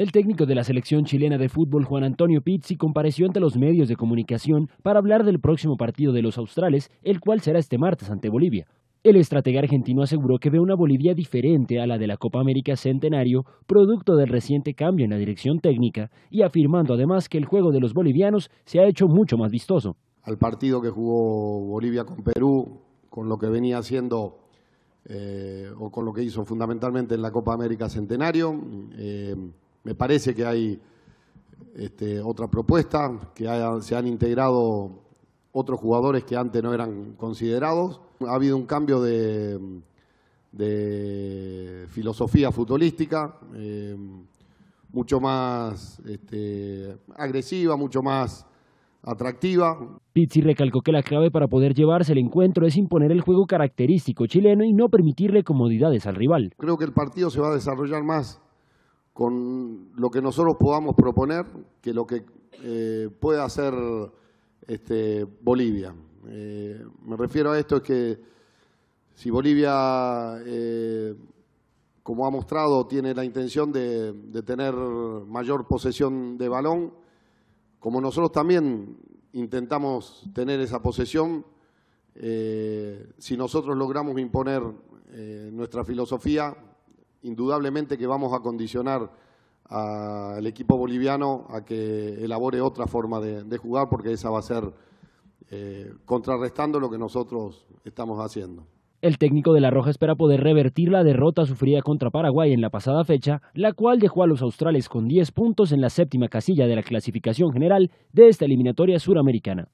El técnico de la selección chilena de fútbol, Juan Antonio Pizzi, compareció ante los medios de comunicación para hablar del próximo partido de los australes, el cual será este martes ante Bolivia. El estratega argentino aseguró que ve una Bolivia diferente a la de la Copa América Centenario, producto del reciente cambio en la dirección técnica, y afirmando además que el juego de los bolivianos se ha hecho mucho más vistoso. Al partido que jugó Bolivia con Perú, con lo que venía haciendo eh, o con lo que hizo fundamentalmente en la Copa América Centenario, eh, me parece que hay este, otra propuesta, que se han integrado otros jugadores que antes no eran considerados. Ha habido un cambio de, filosofía futbolística, eh, mucho más este, agresiva, mucho más atractiva. Pizzi recalcó que la clave para poder llevarse el encuentro es imponer el juego característico chileno y no permitirle comodidades al rival. Creo que el partido se va a desarrollar más con lo que nosotros podamos proponer que lo que eh, pueda hacer este, Bolivia. Eh, me refiero a esto es que si Bolivia, eh, como ha mostrado, tiene la intención de, tener mayor posesión de balón, como nosotros también intentamos tener esa posesión, si nosotros logramos imponer nuestra filosofía, indudablemente que vamos a condicionar al equipo boliviano a que elabore otra forma de, jugar porque esa va a ser eh, contrarrestando lo que nosotros estamos haciendo. El técnico de La Roja espera poder revertir la derrota sufrida contra Paraguay en la pasada fecha, la cual dejó a los australes con 10 puntos en la séptima casilla de la clasificación general de esta eliminatoria suramericana.